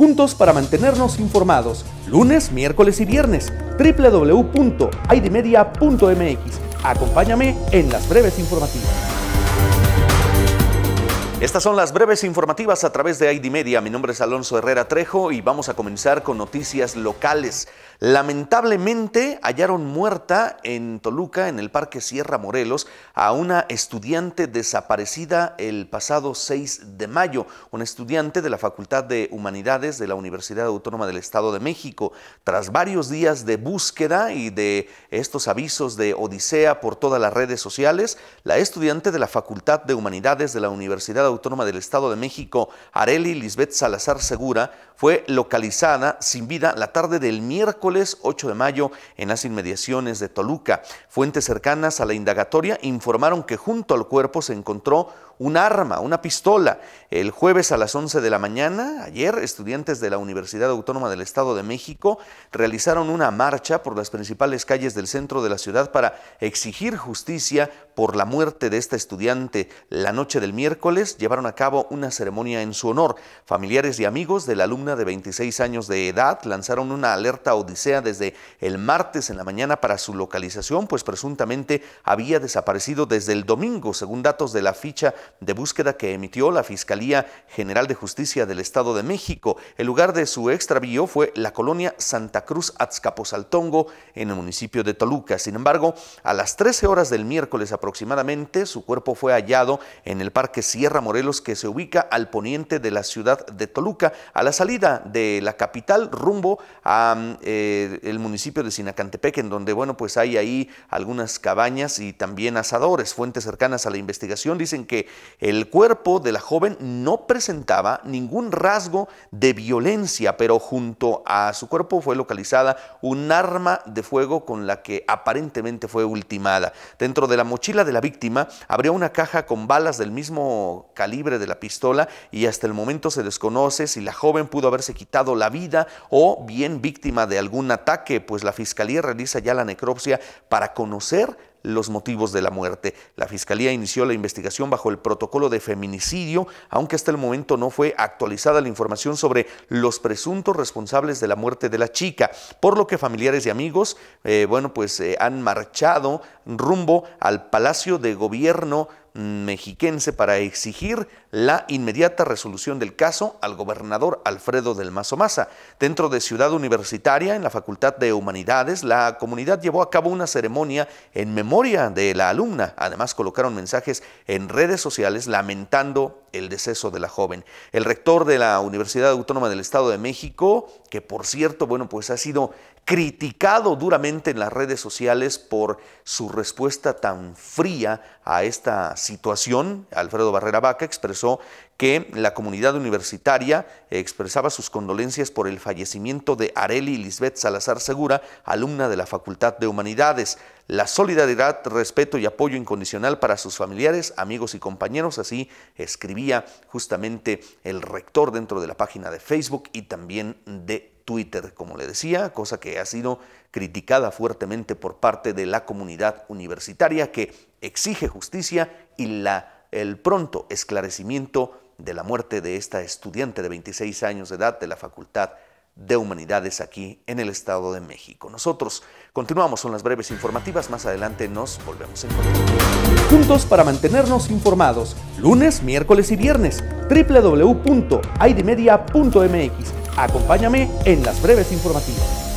juntos para mantenernos informados. Lunes, miércoles y viernes, www.idmedia.mx. Acompáñame en las breves informativas. Estas son las breves informativas a través de ID Media. Mi nombre es Alonso Herrera Trejo y vamos a comenzar con noticias locales. Lamentablemente hallaron muerta en Toluca, en el Parque Sierra Morelos, a una estudiante desaparecida el pasado 6 de mayo, una estudiante de la Facultad de Humanidades de la Universidad Autónoma del Estado de México. Tras varios días de búsqueda y de estos avisos de Odisea por todas las redes sociales, la estudiante de la Facultad de Humanidades de la Universidad Autónoma del Estado de México, Areli Lisbeth Salazar Segura, fue localizada sin vida la tarde del miércoles 8 de mayo en las inmediaciones de Toluca. Fuentes cercanas a la indagatoria informaron que junto al cuerpo se encontró un arma, una pistola. El jueves a las 11 de la mañana, ayer, estudiantes de la Universidad Autónoma del Estado de México realizaron una marcha por las principales calles del centro de la ciudad para exigir justicia por la muerte de esta estudiante. La noche del miércoles llevaron a cabo una ceremonia en su honor. Familiares y amigos de la alumna de 26 años de edad lanzaron una alerta odisea desde el martes en la mañana para su localización, pues presuntamente había desaparecido desde el domingo, según datos de la ficha de búsqueda que emitió la Fiscalía General de Justicia del Estado de México. El lugar de su extravío fue la colonia Santa Cruz Azcapotzaltongo en el municipio de Toluca. Sin embargo, a las 13 horas del miércoles aproximadamente, su cuerpo fue hallado en el Parque Sierra Morelos que se ubica al poniente de la ciudad de Toluca, a la salida de la capital rumbo a eh, el municipio de Sinacantepec, en donde bueno, pues hay ahí algunas cabañas y también asadores. Fuentes cercanas a la investigación dicen que el cuerpo de la joven no presentaba ningún rasgo de violencia, pero junto a su cuerpo fue localizada un arma de fuego con la que aparentemente fue ultimada. Dentro de la mochila de la víctima abrió una caja con balas del mismo calibre de la pistola y hasta el momento se desconoce si la joven pudo haberse quitado la vida o bien víctima de algún ataque, pues la fiscalía realiza ya la necropsia para conocer los motivos de la muerte. La Fiscalía inició la investigación bajo el protocolo de feminicidio, aunque hasta el momento no fue actualizada la información sobre los presuntos responsables de la muerte de la chica, por lo que familiares y amigos, eh, bueno, pues eh, han marchado rumbo al Palacio de Gobierno mexiquense para exigir la inmediata resolución del caso al gobernador Alfredo del Mazo Maza. Dentro de Ciudad Universitaria, en la Facultad de Humanidades, la comunidad llevó a cabo una ceremonia en memoria de la alumna. Además, colocaron mensajes en redes sociales lamentando el deceso de la joven. El rector de la Universidad Autónoma del Estado de México, que por cierto, bueno, pues ha sido criticado duramente en las redes sociales por su respuesta tan fría a esta situación. Alfredo Barrera Vaca expresó que la comunidad universitaria expresaba sus condolencias por el fallecimiento de Areli Lisbeth Salazar Segura, alumna de la Facultad de Humanidades la solidaridad, respeto y apoyo incondicional para sus familiares, amigos y compañeros. Así escribía justamente el rector dentro de la página de Facebook y también de Twitter, como le decía, cosa que ha sido criticada fuertemente por parte de la comunidad universitaria que exige justicia y la, el pronto esclarecimiento de la muerte de esta estudiante de 26 años de edad de la Facultad de Humanidades aquí en el Estado de México. Nosotros continuamos con las breves informativas, más adelante nos volvemos a encontrar. Juntos para mantenernos informados, lunes, miércoles y viernes, www.idmedia.mx. Acompáñame en las breves informativas.